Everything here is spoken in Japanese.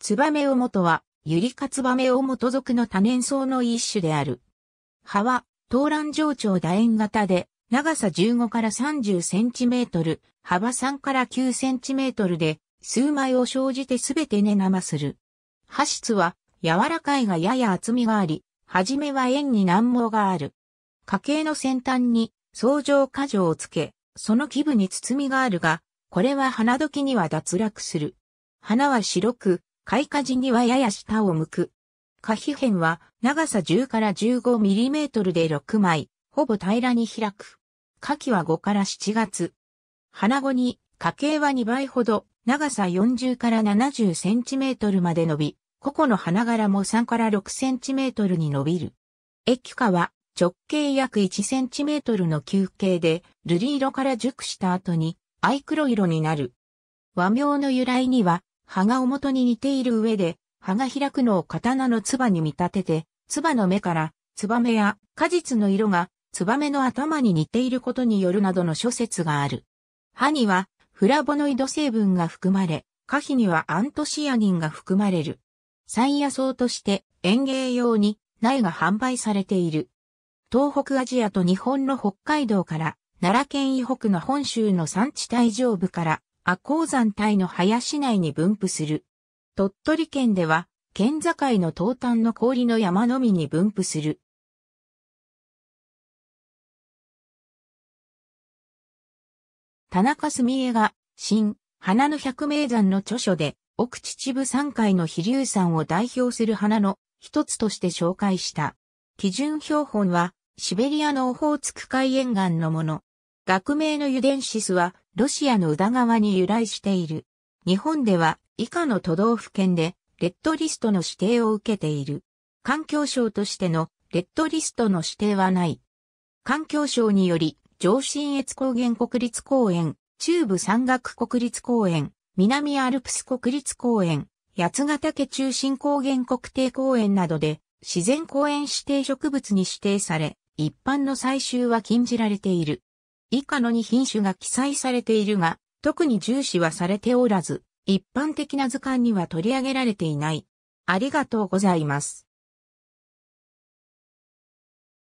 ツバメオモトは、ユリカツバメオモト属の多年草の一種である。葉は、東蘭上長楕円型で、長さ15から30センチメートル、幅3から9センチメートルで、数枚を生じてすべて根生する。葉質は、柔らかいがやや厚みがあり、はじめは円に難毛がある。花茎の先端に、相乗果樹をつけ、その基部に包みがあるが、これは花時には脱落する。花は白く、開花時にはやや下を向く。花皮片は長さ10から15ミリメートルで6枚、ほぼ平らに開く。花期は5から7月。花後に花茎は2倍ほど、長さ40から70センチメートルまで伸び、個々の花柄も3から6センチメートルに伸びる。液化は直径約1センチメートルの球形で、瑠璃色から熟した後に、藍黒色になる。和名の由来には、葉が表に似ている上で、葉が開くのを刀の唾に見立てて、唾の目から、燕や果実の色が、燕の頭に似ていることによるなどの諸説がある。葉には、フラボノイド成分が含まれ、花皮にはアントシアニンが含まれる。山野草として園芸用に苗が販売されている。東北アジアと日本の北海道から、奈良県以北の本州の山地帯上部から、亜高山帯の林内に分布する。鳥取県では、県境の東端の氷の山のみに分布する。田中澄江が、新、花の百名山の著書で、奥秩父山海の飛龍山を代表する花の一つとして紹介した。基準標本は、シベリアのオホーツク海沿岸のもの。学名のユデンシスは、ロシアの宇田川に由来している。日本では、以下の都道府県で、レッドリストの指定を受けている。環境省としての、レッドリストの指定はない。環境省により、上信越高原国立公園、中部山岳国立公園、南アルプス国立公園、八ヶ岳中心高原国定公園などで、自然公園指定植物に指定され、一般の採集は禁じられている。以下の2品種が記載されているが、特に重視はされておらず、一般的な図鑑には取り上げられていない。ありがとうございます。